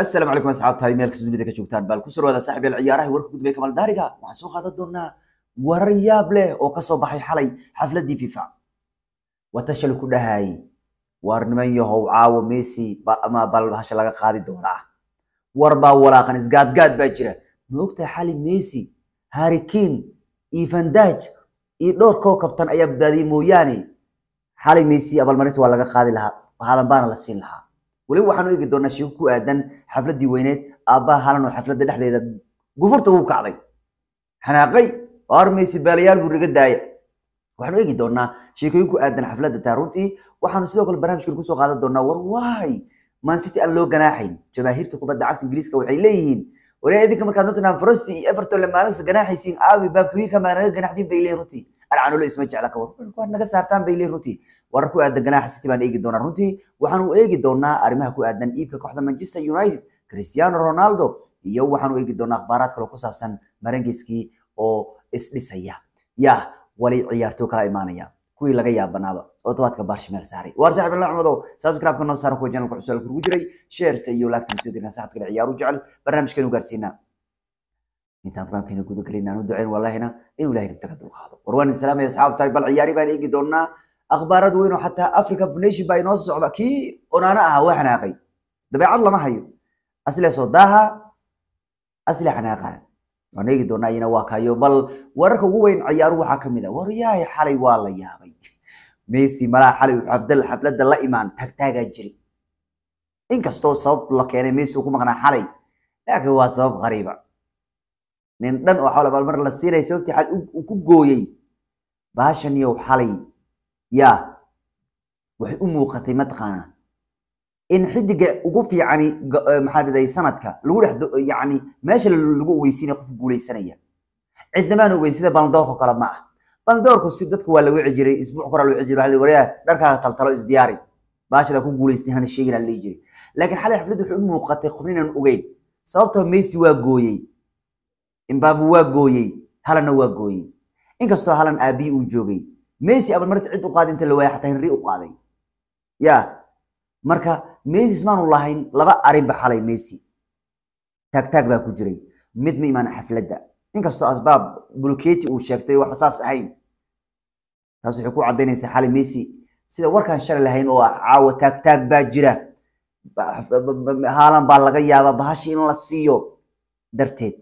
asalaamu calaykum asxaab tahay meel kastoo dunida ka joogtaan baal ku surwaada saaxib yal ciyaaraha warka gudbay kamaal daariga waxaan soo qaadan doonaa warar yaab leh oo ka soo baxay xalay xafladdii fifa watashal ku dhahay war niman yahow caawo messi ama baldhasha laga qaadi doonaa war baa walaaqan isgaadgaad baa jira ma ogtahay xali messi harikiin iyo vandaaj iyo dhowr koo kabtan ayaa badbaadiyey mooyaane xalay messi abaalmarinta waa laga qaadi lahaa haalan baana la siin lahaa weliba waxaanu eegi doonaa sheeko ku aadan xafladdii weyneed aabbaha halan oo xafladda dhexdeeda gufurta wuu kacday xanaaqay armaysi baalayaal buu naga daaya waxaanu eegi doonaa sheekooyin ku aadan xafladda taaruuntii waxaanu sidoo kale barnaamijkan kusoo qaadan doonaa war waay maansiti aan loo ganaaxayn jamaahiirta kubadda cagta ingiriiska waxay leeyihiin walaa idinka markaa nottingham forest iyo everton la maalinsa ganaaxaysiin aabi baabkawiirka maa naga ganaxdin bay leeyihin runtii arcanolo isma jecla ka waa naga saartaan bay leeyihin runtii warar ku aadan ganaaxa City baan eegi doonaa runtii waxaan u eegi doonaa arrimaha ku aadan iibka kooxda Manchester United Cristiano Ronaldo iyo waxaan u eegi doonaa akhbaaraad kale ku saabsan marangiskii oo isdhisaya ya wali ciyaartoo kala imaanaya kuwii laga yaabanaaba oo tobaadka baarshimeel saaray waar saaxiib la cumadow subscribe-ka noo saaran kuwa channelka cusub kugu jiray sheerta iyo laagta miskeedina saaxiibka la ciyaaru jecel barnaamijkeenu gaarsiinaa intaan barnaamijkeena guda gelinaa nu duceyn walaahina inuu ilaahay nabtaga dulqaado war salaamaya asxaabtahay bal ciyaari baan eegi doonaa akhbaarad weyn oo xataa africa nation baa inoo socda kii onaana ahaa waa xanaaqay dabeecad lama hayo asle soo daaha asle xanaaqaa waan doonaa iyana waa kayo bal wararka ugu weyn ciyaaruhu waxaa ka mid a waryahay xalay waa la yaabay messi malaha xalay wuxuu afdal xafladda la imaan taagtaagaa jiri inkastoo sabab la keenay messi uu ku maqnaa xalay laakiin waa sabab qariiba nin dhan oo xawla abaalmar la siinaya sababtii uu ku gooyey baashan yow xalay yaa waxay u muuqatay mataqaanaa in xidiga ugu fiicani eh, maxaa diday sanadka lagu dhex eh, yacni meesha lagu ogeysiinaya qof guulaysanaya cidnamaan ogeyn sida baldoorko kale ma ah baldoorku si dadku waa la wici isbuuc kora la wici waxaa waryaa dharkaaga taltalo isdiyaari baashada ku guulaystay hana sheegin aan jiray laakiin xalay xaflad wuxuu u muuqatay qofnin ogeyn sababtoo ah messi waa gooyey imbaabu waa gooyey halana waa gooyey inkastoo halan aabbihi uu joogay messi abal marti cid u qaada inta la waaya xataa henri u qaaday ya marka messi ismaanu lahayn laba arrinba xalay messi taagtaag baa ku jiray mid ma imaan xafladda inkastoo asbaab buluketi uu sheegtay waxba saas ahayn taas waxay ku caddaynaysaa xalay messi sida warkaan shali lahayn oo ah caawa taagtaag baa jira haalan baa laga yaabaa bahashii in la siiyo darteed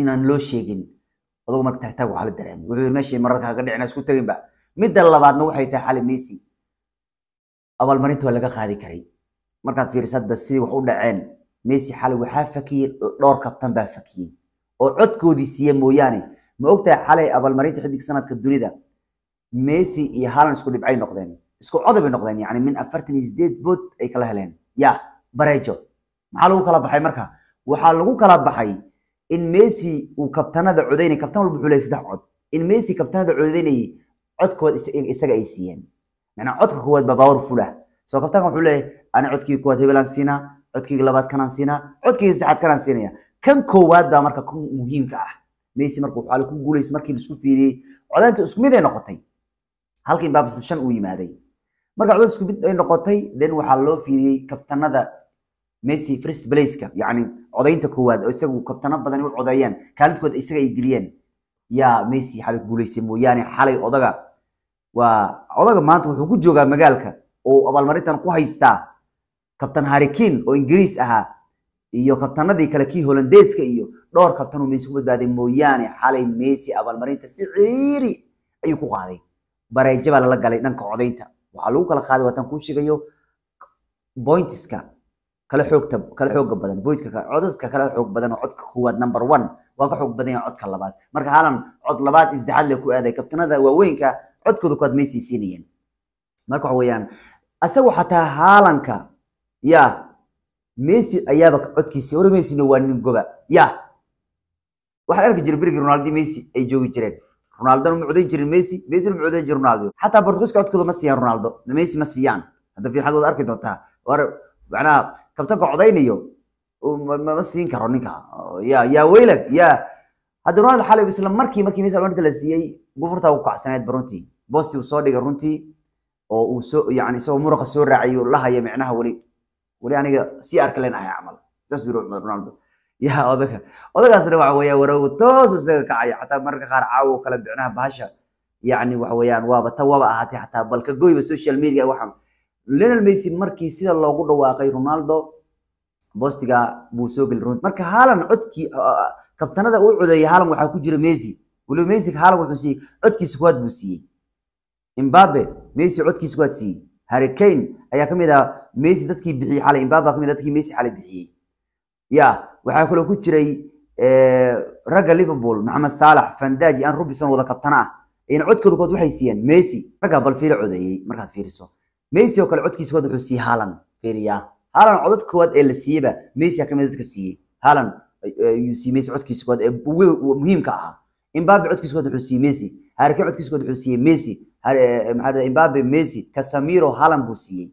inaan loo sheegin adugu marka taagtaag waxaa la dareemay wuxuu meeshii mararka kaga dhicina isku teginba midda labaadna waxay tahay xali messi abaalmarinta waa laga qaadi karay markaad fiiriso sidii wax u dhaceen messi xali waxaa fakiyey dhowr kabtan baa fakiyey oo codkoodii siiye mooyaane ma ogtahay xalay abaalmarinta xidig sanadka dunida messi iyo haaland isku dhibcay noqdeen isku coda bay noqdeen yacni min afartan iyo sideed bood ay kala heleen ya bareejo maxaa lagu kala baxay marka waxaa lagu kala baxay in messi uu kabtanada codaynay kabtan walba wuxuu leeyahay saddex cod in messi kabtanada codaynayay codkooda isaga ay siiyeen macnaa codka koowaad baa powerful ah soo kabtaanka wuxuu leeyahay ana codkii koowaad hebelaan siinaa codkiiga labaad kanaan siinaa codkayga saddexaad kanaan siinaya kan koowaad baa marka kan muhiimka ah messi marka wuxuu ku guulaysa markii laisku fiiriyey codaynta isku mid noqotay halka imbaabs shan uu yimaaday marka codaynta isku mid ay noqotay then waxaa loo fiiriyey kabtanada messi first placeka yani codaynta koowaad oo isagu kabtano badani u codeeyaan kaalintoood isaga ay geliyeen yaa messi xalay guuleystay mooyaane xalay odaga waa odaga maanta wuxuu ku joogaa magaalka oo abaalmarintan ku haystaa kabtan harikin oo ingiriis ahaa iyo kabtanadii kale kii holandeeska iyo dhowr kabtanuu messi ku badbaaday mooyaane xalay messi abaalmarinta si ciriiri ayuu ku qaaday bareeja lala galay dhanka codaynta waxaa lagu kala qaaday waataan kuu sheegayo bointiska kala xoogta kala xooga badan voidka codadka kala xoog badan oo codka koowaad number one waa ka xoog badan yahay codka labaad marka haalan cod labaad isdexaad le ku aaday kabtanada waaweynka codkooda kuwaad may siisiinayeen marka waxa weeyaan asagu xataa haalanka ya messi ayaaba codkiisa hore messina waa nin goba ya waxaan arki jiray berigii ronaldo messi ay joogi jireen ronaldona ma jirin messi messina ma jirin ronaldo xataa bortugiska codkooda ma siiyaan ronaldo messi ma siiyaan hadda fiixad arki doontaa macnaha kabtanka codaynayo ma siin karo ninka ya ya weylag ya hadda ronald xalib isla markii markii miisal markii la siiyey gufurta uu kacsaneedba runtii boosti uu soo dhigay runtii oo uu soo yani isagoo muruqa soo raacayo lahaya micnaha weli weli aniga sii arki leen ahay camal saas yiri ronaldo ya odaga odagaasna waxa weeyaan warowga toosu isaga kacaya xataa mararka qaar caawo kale micnaha bahasha yani waxa weeyaan waaba ta waaba ahaatay xataa balka goyba social media waxaan lenal mesy markii sida loogu dhawaaqay ronaldo bostiga buu soo geli runti marka haalan codkii ah, ah, ah, kabtanada u codeeyay haalan waxaa ku jira mesy waliba mesy haalan wuxuu siiyey codkiisa kuwaad buu siiyey imbabe mesy codkiisa kuwaad siiyey harry kane ayaa kamid ahaa mesy dadkii bixiyey xalay imbabe kamid dadkii mesy xalay bixiyey ya waxaa kaloo ku jiray eh, ragga liverpool maxamed saalax fandaaji aan rubison wada kabtana ah ayna codkooda kood waxay siiyeen mesy ragga bal fiiro codeeyey markaad fiiriso messi oo kale codkiisa kowaad wuxuu siiyey haalan fiiriyaa haalan codod koowaad ee la siiyeyba messi aa kamid ah dadka siiyey haalan ayuu siiyey messi codkiisa koowaad ee muhiimka ahaa imbabe codkiisa kowaad wuxuu siiyey messi harike codkiisa kowaad wuxuu siiyey messi eh, eh, maxaa imbabe messi casamiro haalan buu siiyey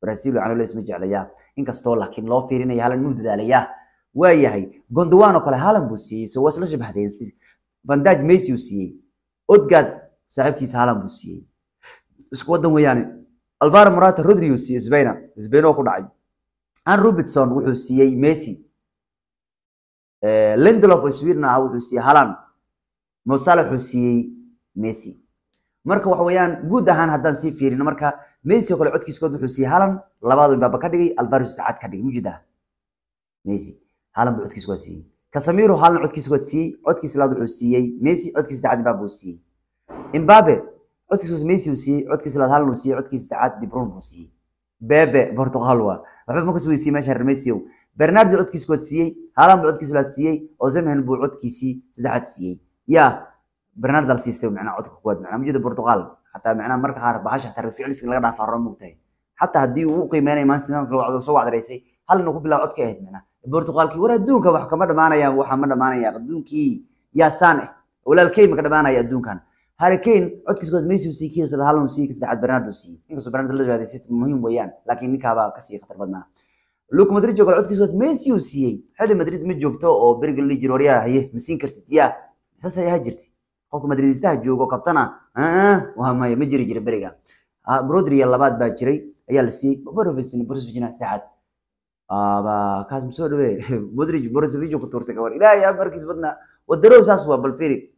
brazil canole isma jeclayaa inkastoo laakiin loo fiirinaya haalan inuu dadaalayaa waa yahay oo kale haalan buu siiyey so waa shabahdeen vandaaj messi uu siiyey odgaad saaxiibkiisa haalan buu siiyey isku wadan alvaro morata rodrigo siiye sbaina sbaino ku dhacay an robinson wuxuu siiyey messi eh, lindelof oo ah wuxuu siiyey halan mosala wuxuu siiyey messi marka waxa weeyaan guud ahaan haddaan sii fiirino marka messi oo kale codkiiskood wuxuu siiyey halan labaadu imbaaba ka dhigay alvaro saddexaad ka dhigay mujida messi halan buu codkiiskood siiyey kasamiro halan codkiiskood siiyey codkiis labaad wuxuu siiyey messi codkiis saddexaad imbaaba uu siiyey imbabe codkiis messi siiyey codkiis laadhalnu siiyey codkiis saddexaad dibrun buu siiyey bebe portugal waa waxba ma kas weysiiye meesha hermesio bernardo codkiis kood siiyey haalan buu codkiis laad siiyey ozemhen buu codkiisii saddexaad siiyey ya bernardo al siistay macnaa codka kuwaad macnaa mujada portugal xataa macnaa marka qaar bahasha xataa risiciliska laga dhaafaa roo mogtahay xataa haddii uu qiimeynaya maanta soo wacdareysay halna ku bilaa codka ahayd macnaa bortugalkii war adduunka wax kama dhamaanaya waxa ma dhamaanaya adduunkii yaa eh walaalkey maka dhamaanaya adduunkan هاريكين عدكيس قد ميسي وسيكي سد هالون سيكي سد عاد برناردو سي إنكسو برناردو لدو هذا سيت مهم ويان لكن نيكا با كسي خطر بدنا لوك مدريد جوكو عدكيس قد ميسي وسيي حد مدريد مد جوكتو أو بريق اللي جروريا هي مسين كرتت يا أساسا يا هجرتي قوك مدريد استاه جوكو كابتنا آه وهم هي مجري جري بريقا برودري يلا بعد باجري يا لسي بروفيسن بروفيسن ساعات آبا كاس مسودوي مدريد بروفيسن جوكو تورتك إلهي يا مركز بدنا ودرو ساسوا بالفيري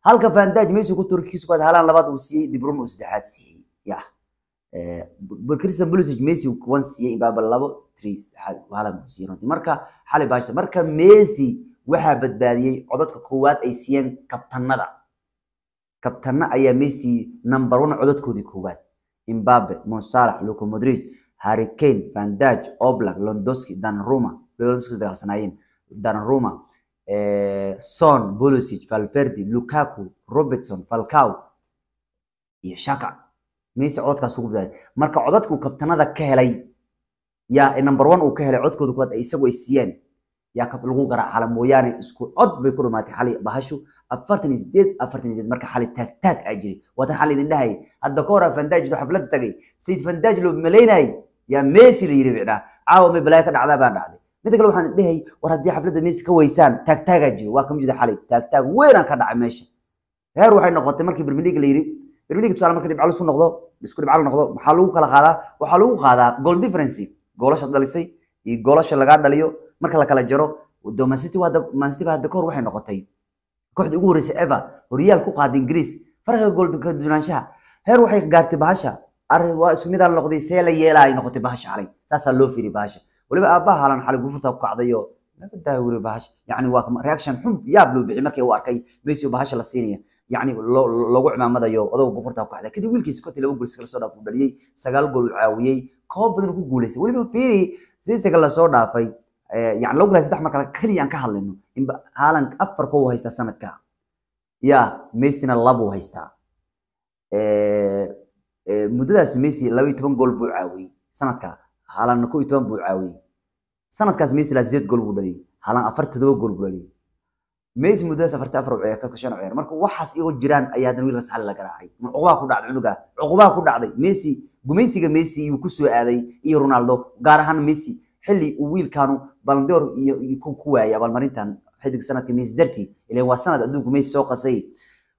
halka fandaj messi ku turkiisu ku halan labaad uu siiyay De Bruyne uu saddexaad siiyay ya eh, Christian Pulisic Messi kuwan siiyay baaba labo 3 saddexaad halan uu siiyay runtii marka xali baasha marka Messi waxaa badbaadiyay codadka koowaad ay siiyeen kabtanada kabtanna ayaa Messi number 1 codadkoodii koowaad Mbappe, Mo Salah, Luka Modric, Van Dijk, Oblak, Lewandowski, Donnarumma, Lewandowski dagaalsanayeen Donnarumma Eh, son bolosic valverdi lukaku robertson falcow iyo shaka mise codkaas ugu bilaabay marka codadku kabtanada ka helay yaa number one uu ka helay codkooda kuwaad ay isagu ay siiyeen yaa kab lagu garaacala mooyaane isku cod bay ku dhamaatay xali bahashu afartan iyo sideed afartan iyo sideed marka xali taag aa jiray waatan xali idin dhahayay hadda ka hor fandaaj wuxuu xafladda tagay sayid fandaaj loo yaa messi la yiri bicdhaa caawa may balaayo ka dhacdaa baa dhacday midda kale waxaan dhehay war haddii xafladda meesi ka weysaan taagtaagaa jiro waa kamid jida xalay taagtaag weynaan ka dhacay meesha heer waxay noqotay markii bermendhiga la yidhi bermendhiga tusaale marka dhibcalu su noqdo isku dhibcalu noqdo maxaa lagu kala qaadaa waxaa lagu qaadaa goal difference goolasha dhalisay iyo goolasha lagaa dhaliyo marka la kala jaro mansity ba hadda kahor waxay noqotay kooxda ugu horreysay eva horyaal ku qaada ingiriis farqiga goolkadunaanshaha heer waxay gaartay bahasha waa isku midaan noqday see la yeelaa noqotay bahasha xalay saasaa loo fiiriy bahasha waliba aabbaha halan xalay gufurta ku kacdayo laga daawiro bahash yani waa reaction xun yaab loo bixi markay u arkay mesio bahasha la siinaya يعني لوغو عمامدايو ادو غفرتا ku xaday kadib wiilkiisa koti laba gool iskala soo dhaaf u sagaal gool uu caawiyay koob badan ku guuleysay waliba fiiri Ziyech la dhaafay eh, yani loo saddex mar kale kaliya aan ka hadlayno in Haaland afar koob uu haysta sanadka ya Messi-na labo uu haysta ee eh, eh, muddadaas Messi gool buu caawiyay sanadka haalanna kow iyo toban buu caawiyey sanadkaas meys ilaa sideed gool buu dhaliyey haalan afar todoba gool buu dhaliyey meys muddadaas afarta afar ciyaar ka ciyaar marka waxaas iyagoo jiraan ayaa haddana wiilkaas xalli la garaacay cuqubaha ku dhacday cunugaa cuqubaha ku dhacday messi gumaysiga messi yuu ku aaday iyo ronaldo gaar ahaan messi xilli uu wiilkaanu balndoor iyo ku waayay abaalmarintan xidig sanadka messi dartii ileen waa sanad adduunku messi soo qasay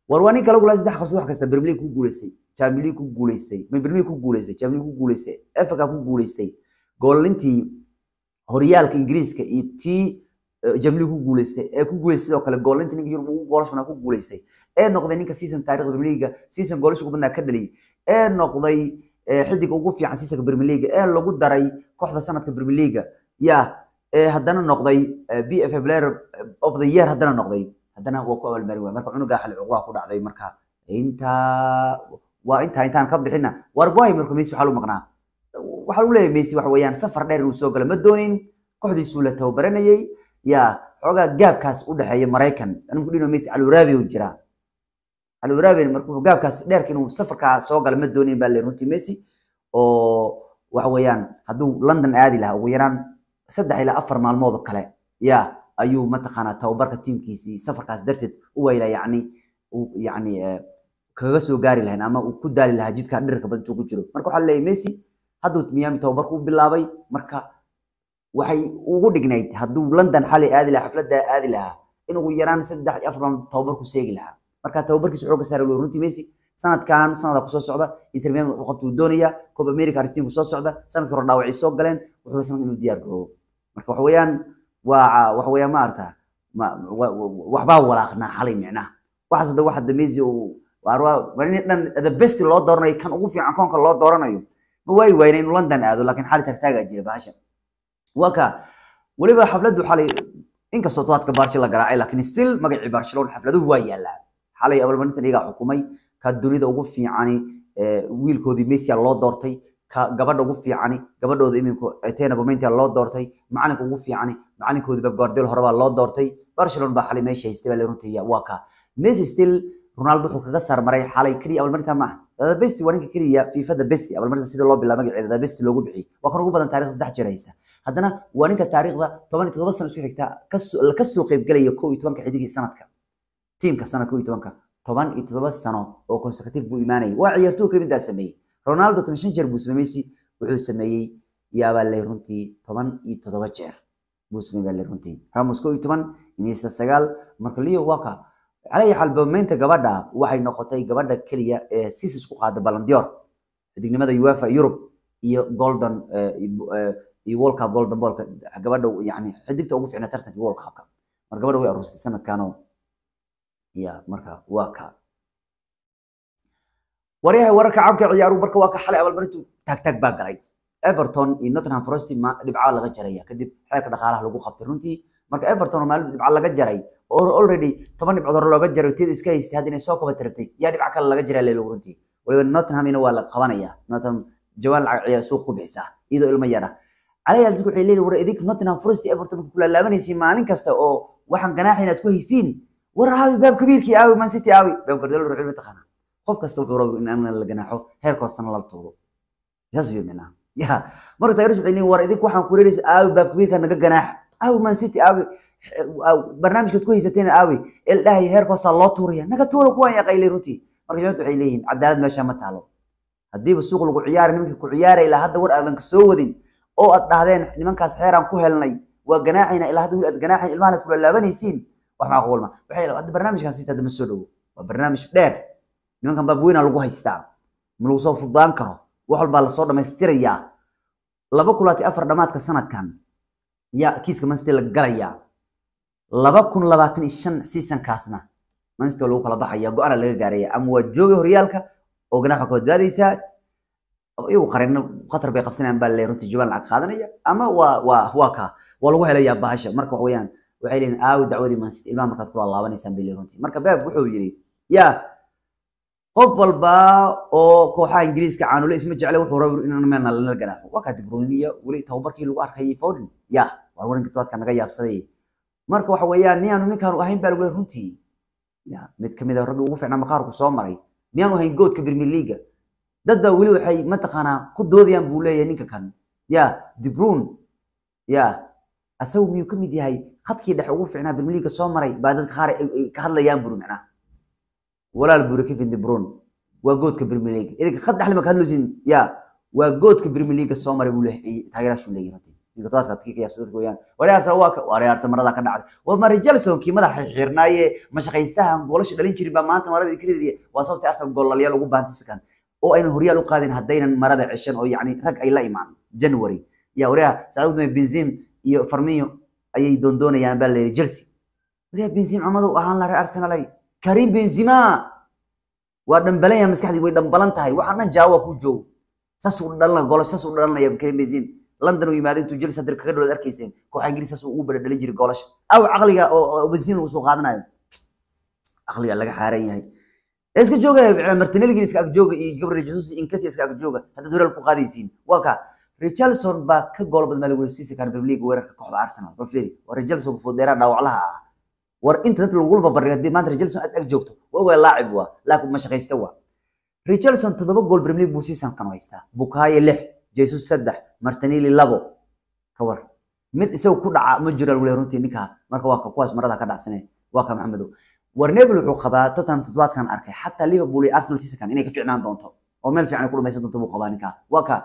war waa nin kale gulaas saddex qabsad wax kasta bermley ku guulaystay jamili ku guuleystay mbrmi ku guuleystay jamili ku guuleystay africa ku guuleystay goolintii horyaalka ingiriiska iyo tii jamili eh, ku guuleystay ee ku guuleystay sidoo kale goolintii ninka yurub ugu goolash badnaa ku guuleystay ee noqday ninka season taarikhda premier season goolash ugu badnaa ka dhaliyay ee noqday eh, xidig ugu fiican seasonka premier ee lagu daray kooxda sanadka premier league ee haddana noqday eh, b f player of the year haddana noqday haddana waa ku abaalmarin waay marka cunugaa xali ku dhacday marka intaa waa intaa intaan ka bixina warboy markuu messi waxaa lu maqnaa waxaa lagu leeyahay messi waxa weeyaan safar dheer inuu soo galo ma doonin kooxdiisuu la tababaranayay yaa xoogaa gaabkaas u dhexeeya maraykan animku dhino messi caluraabi uu jiraa caluraabi markuu gaabkaas dheerka inuu safarkaa soo galo ma doonin baa le runtii messi oo waxa weeyaan hadduu london aadi lahaa ugu yaraan saddex ilaa afar maalmoodoo kale yaa ayuu mataqaanaa tababarka tiimkiisii safarkaas darteed u wayla yacni yacni eh, kaga soo gaari lahayn ama uu ku daali lahaa jidka dhirka badantu ku jiro marka waxaa leeyahay messi hadduu miami tobabarku u bilaabay marka waxay ugu dhignayd hadduu london xalay aadi lahaa xafladda aadi lahaa in ugu yaraan saddex iyo afar maalmood tobabarku seegi lahaa marka tobabarkiisa wuxuu ka saari weli runtii messi sanadkan sanada kusoo socda inter miami wuxuu qabtuu doonayaa coob america argentina kusoo socda sanadka hore dhaawacii soo galeen wuxuu sanadka inuu diyaar garoobo marka waxa weeyaan waa waxa weeyaan ma arta waxbaa walaaqnaa xalay micnaha waxaas hadda wax hadda messi uu the best loo dooranayo kan ugu fiican koonka loo dooranayo ma waayi wayna inuu london aado laakiin xali taagtaagaa jira bahashan waa weliba xafladdu xalay inkastoo tobaadka barshi la garaacay laakiin still magacii barcelona xafladuhu waa yaalaa xalay abaalmarintan iyagaa xukumay ka dunida ugu fiicani wiilkoodii messia loo doortay ka gabadha ugu fiicani gabadhooda iminku etena bomentia loo doortay macalinka ugu fiicani macalinkoodii pep guardiola horebaa loo doortay barcelona baa xalay meesha haystay baa le runtii waa ka messi still رونالدو wuxuu kaga saar maray xalay kaliya abaalmarinta ma aha waa ninka kaliya FIFA the abaalmarinta sida loo bilaabo magaceeda the loogu bixiyay waa kan ugu badan taariikhda saddex jeer haysta haddana waa ninka taariikhda toban iyo todoba sano isku xigta ka soo qaybgalaya kow iyo tobanka xidigii sanadka tiimka sanadka kow iyo tobanka toban iyo todoba sano oo consecutive buu imaanayay waa ciyaartooy kamid aa sameeyey Ronaldo toban shan jeer buu sameeyey Messi wuxuu sameeyey yaabaa lay runtii toban iyo todoba jeer buu sameeyey runtii Ramos kow iyo toban Iniesta sagaal Marco Leo waa calay xaal gabadha waxay noqotay gabadha keliya ee sis isku qaada balandior xidignimada uefa yurub iyo golden eh, eh, iyo world cup golden ballka gabadha yani xidigta ugu ficna tartanka world cupka mar gabadha way aruustay sanadkan ya marka waa ka waryahay wararka cabka ciyaaru marka waa ka xalay abaalmarintu taag baa galay everton iyo nottingham forest dhibcaa laga jaraya kadib xeerka dhaqaalaha lagu qabtay runtii marka everton maalin dhibcaa laga jaray oo already toban dhibcood looga jaray tiyada iska haystay haddana soo koobata rabtay yaa dhibca kale laga jaraa leelow runtii waliba Nottinghamina waa la qabanaya Nottingham jawaan lacag ciyaar suuq ku bixisaa iyadoo ilmo yar ah dadku waxay leeyihiin war idink Nottingham Forest Everton ku laabanaysiin maalin kasta oo waxaan ganaax inaad ku haysiin war aawi baab kabiirkii aawi Man City aawi baab gardal ruuxi ma taqaana qof kasta wuxuu rabo in la ganaaxo heerkoosana la tuuro taas weey macnaha ya marka taageerus waxay leeyihiin war idink waxaan ku reeraysaa aawi baab kabiirka naga ganaax aawi Man City aawi barnaamijkaad ku haysatayna aawi ildhahay heerkoosaa loo tuuraya naga tuura kuwaan yaqaylay runtii marka jameertu waxay leeyihin cadaalad meeshaa ma taalo haddiiba suuq lagu ciyaara nimankii ku ciyaara ilaa hadda war aadan ka wadin oo aad dhahdeen nimankaas xeeraan ku helnay waa ganaaxayna ilaa hadda weli aad ganaaxayn ilmahan aad kulalaabanaysiin wax macquul waxay hadda barnaamijkan siita hadda ma soo dhowo waa barnaamij dheer nimankan baab weynaa lagu haystaa ma lagu soo fududaan karo wax walbaa lasoo dhammaystirayaa laba kulaati afar dhammaadka sanadkan yaa kiiska manste la galayaa laba kun labaatan iyo shan seasonkaasna manchester lagu kala baxaya go-aana laga gaaraya ama waa jooga horyaalka oo ganaaxa ka badbaadaysaa iyagu qarino khatar bay qabsanayaan baa le runtii jubaan lacag qaadanaya ama waa waa waa ka waa lagu helayaa bahasha marka wax weeyaan waxay leeyihin aawi dacwadii mansit ilmaha markaad kula laabanaysaan bay le runtii marka beeb wuxuu yidhi yaa qof walba oo kooxaha ingiriiska caanule isma jecle wuxuu rabi inaan meelna lana ganaaxo waa kaa dibruuniya weli tababarkii lagu arkayay fowdin yaa war warinka tobaadka naga yaabsaday marka waxa weeyaan miyaanu ninkaanu ahayn baa lagu leeyahay runtii mid ka mid ah ragga ugu fiicnaa maqaarku soo maray miyaanu ahayn goodka premier leaga dad baa weli waxay mataqaanaa ku doodayaan buu leeyahay ninka kan ya dibruun ya asagu miyuu ka mid yahay khadkii dhexe ugu fiicnaa premier leaga soo maray baa dadka qaar ka hadlayaan buri micnaa walaal buuri kevin dibruun waa goodka premier leaga idinka khad dhexle ma ka hadlaysin ya waa goodka premier leaga soo maray buu leeyahay taageeraashuu leeyahay runtii maradaa ka dhacday wama richarlsonkii madaxa xirnaaye mashaqaystahan goolasha dhalin jirin baa maanta marada kredidi waa sababta arsenal goolalyaal ugu baansikan oo aynan horyaal u qaadin haddaynan marada ceshan oo yacni rag ay la imaan january yaa waryaha sacuud benzim iyo farmiyo ayay doondoonayaan baa leeyahay chelsea waryaha benzim camadow ahaan laha arsenalay karim benzima waa dhambalan yahay maskaxdii way dhambalan tahay waxaa dhan jaawa ku joogo saas u dhalanaya goolash saas u dhalanaya karim benzim london u yimaada intuu jir sadir kaga dhowad arkayseen kooxa ingiriisaas uu ugu baradhalin jiray goolasha aw caqliga oo bensin lagu soo qaadanayo caqliga laga xaaran yahay iska jooga martinelgin iska agjooga iyo gabriel jesus inkati iska agjooga haddaad horaal ku qaadaysiin waa kaa richardson baa ka gool badmaa lagu heshiisi karaa premier league weerarka kooxda arsenal bal fiiri waa richardson fudeeraa dhaawaclaha ah war inta dad lagu haddii maanta richardson aad ag joogto waa ogaa laacib waa laakiin ma shaqaysta waa richardson toddoba gool premier league buu siisan kanu haystaa bukaayo lix jesus saddex martinili labo ka war mid isaga ku dhaca ma jiro alwale runtii ninkaa marka waa kuwaas marada ka dhacsanay waa ka maxamedow war neville wuxuu qabaa tottenham toddobaadkan arkay xataa liverpool iyo arsenal seasonkan inay ka fiicnaan doonto oo meel fiican ay ku dhamaysan doonto buu qabaa ninkaa waa ka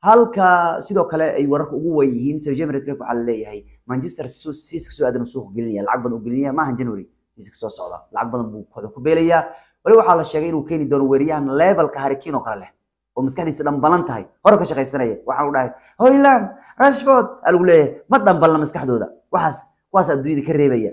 halka sidoo kale ay wararka ugu weyn yihiin sir james redcliffe waxaa la manchester siiska soo aadan suuq gelinaya lacag badan u gelinaya maahan january siiska soo socda lacag badan buu kooxda ku beelayaa wali waxaa la sheegay inuu keeni doono weeryahan levelka harikin oo kale leh oo maskaxdiisa dhambalan tahay hore ka shaqaysanaya waxaa u dhahay hoyland rashford alagu leeyahay ma dhambalna maskaxdooda waxaas kuwaas adduunyada ka reebaya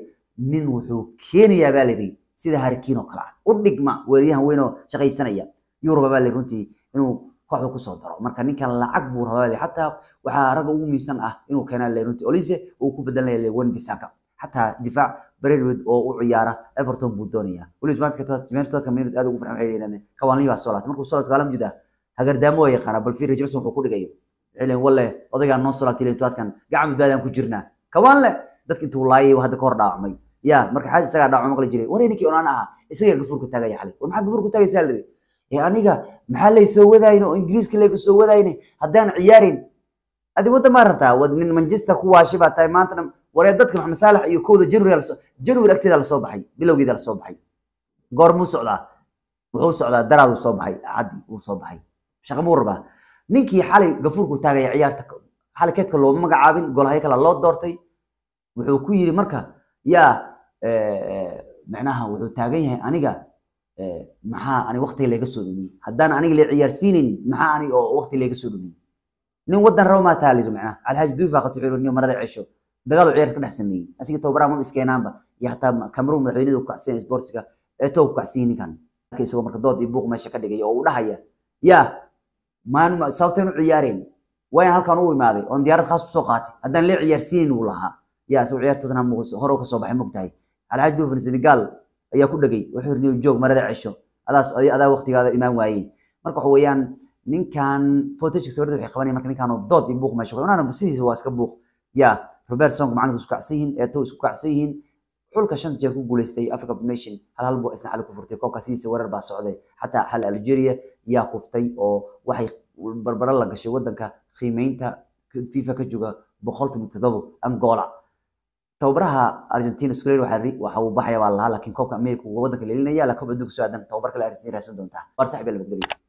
nin wuxuu keenayaa baa layidhi sida harkiin kale ah u dhigma weeryahan weyn oo shaqaysanaya yurub baa layidhi runtii inuu kooxda kusoo daro marka ninkan lacag buu rabaa layidhi xataa waxaa ragga ugu muhiimsan ah inuu keenaa layidhi runtii olise uu ku bedelan yahay wan bisanka xataa difaac brerwood oo u ciyaara everton buu doonayaa weliba jumaadka aad ugu farxan waxay yidhahdeen kawaanlii baa soo laatay markuu soo laatay kaalama jid hagardaamo way yaqaanaa bal fiir richardson wuxuu ku dhigayo cilin walle odaygaan noo soo laabtay todobaadkan gacan badbaadaan ku jirnaa kawaan leh dadka intuu laayay hadda ka hor dhaawacmay ya marka xaas isagaa dhaawacma maqli jiray war ninkii onaan ahaa isagaa gafuur taagaya xalay war maxaa gafuur taagaysaa la ee eh, aniga maxaa lay soo oo ingiriiska laygu soo wadayne haddaan ciyaarin adi wadda maa rabtaa nin manchester ku waashi baa tahay maantana waree dadka maxamed saalax iyo kowda january january agteeda lasoo baxay bilowgeeda lasoo baxay goormuu socdaa wuxuu socdaa daraaduu soo baxay axaddii wuu soo baxay shaqa buu rabaa ninkii xalay gafuurku taagaya ciyaarta xalay keedka looma magacaabin golahay kale loo doortay wuxuu ku yiri marka yaa eh, macnaha wuxuu taagan yahay aniga eh, maxaa ani waqti layga soo dhumiyey haddaan aniga la ciyaarsiinaynin maxaa ani oo waqti layga soo dhumiyey nin wadan raba maa taa layiri macnaha alxaaji duufi wuxuu yiri marada cesho dagaaluu ciyaarta ka dhex sameeyey asiga tababaraha ma iskeenaanba iyo hataa kamaruun madaxweynedu kacsiyan isboortiga ee too kacsiyin ninkan isagoo marka dood iyo buuq meesha ka dhigaya oo uu dhahaya yaa maalin u inuu ciyaareen wayan halkaan u imaaday oon diyaarad khaas usoo qaatay haddaan lee ciyaarsiinin uu lahaa yaa isagu hore ka soo baxay mogtahay alxaaji duufin senegal ayaa ku dhegay wuxuu yiri joog marada cesho adaas adaa waqtigaada imaan waayey marka waxa weeyaan ninkan footage sawirada waxay qabanayaan marka ninkan oo dood iyo buuq meesha unana sidiisa waa iska buuq yaa robert song macalinka isku kacsan yihiin eeto isku kacsan yihiin xulka shanta jeer ku guuleystay Africa Nation hal hal buu isna xal ku furtay koobka warar baa socday xataa xal Algeria yaa kuftay oo waxay barbaro la gashay wadanka qiimeynta FIFA ka jooga boqolkiiba toddoba Angola tababaraha Argentina Scuderia waxa uu baxaya waa lahaa laakiin koobka America wadanka leelinaya la koobka dugsiga aadan tababar kale Argentina raadsan doonta war saaxiib la badgaliyo